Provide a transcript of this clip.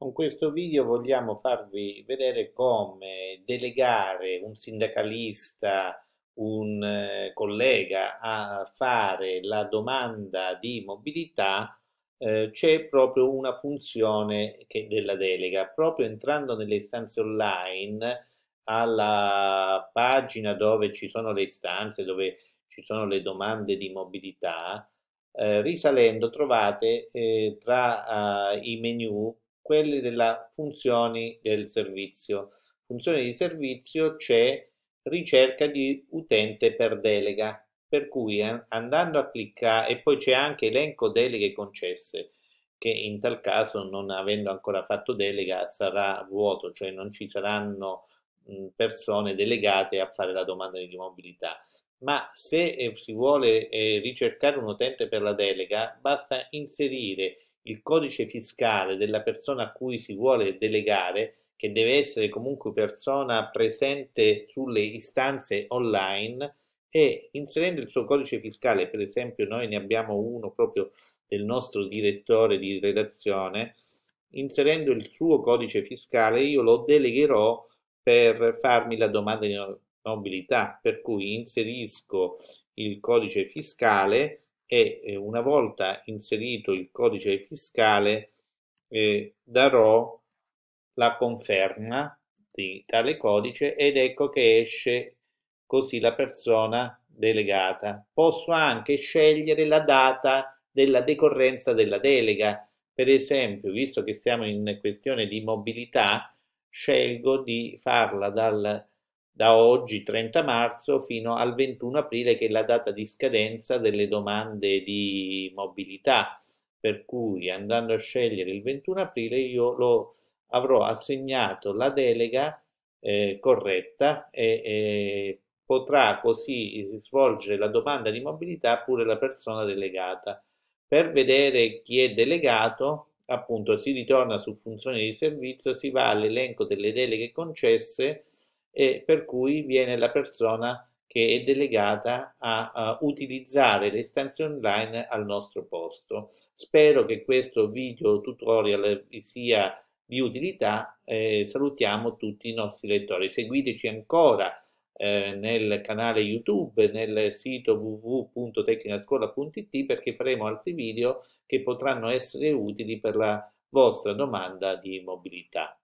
Con questo video vogliamo farvi vedere come delegare un sindacalista, un eh, collega a fare la domanda di mobilità eh, c'è proprio una funzione che, della delega. Proprio entrando nelle istanze online, alla pagina dove ci sono le istanze, dove ci sono le domande di mobilità, eh, risalendo trovate eh, tra eh, i menu quelli delle funzioni del servizio. Funzione di servizio c'è ricerca di utente per delega, per cui eh, andando a cliccare e poi c'è anche elenco deleghe concesse che in tal caso non avendo ancora fatto delega sarà vuoto, cioè non ci saranno persone delegate a fare la domanda di mobilità. Ma se eh, si vuole eh, ricercare un utente per la delega, basta inserire il codice fiscale della persona a cui si vuole delegare, che deve essere comunque persona presente sulle istanze online e inserendo il suo codice fiscale, per esempio noi ne abbiamo uno proprio del nostro direttore di redazione, inserendo il suo codice fiscale io lo delegherò per farmi la domanda di nobilità, per cui inserisco il codice fiscale e eh, una volta inserito il codice fiscale eh, darò la conferma di tale codice ed ecco che esce così la persona delegata. Posso anche scegliere la data della decorrenza della delega. Per esempio, visto che stiamo in questione di mobilità, scelgo di farla dal da oggi 30 marzo fino al 21 aprile che è la data di scadenza delle domande di mobilità per cui andando a scegliere il 21 aprile io lo avrò assegnato la delega eh, corretta e, e potrà così eh, svolgere la domanda di mobilità pure la persona delegata. Per vedere chi è delegato, appunto, si ritorna su funzione di servizio, si va all'elenco delle deleghe concesse e per cui viene la persona che è delegata a, a utilizzare le stanze online al nostro posto. Spero che questo video tutorial vi sia di utilità. Eh, salutiamo tutti i nostri lettori. Seguiteci ancora eh, nel canale YouTube, nel sito www.tecnicascuola.it perché faremo altri video che potranno essere utili per la vostra domanda di mobilità.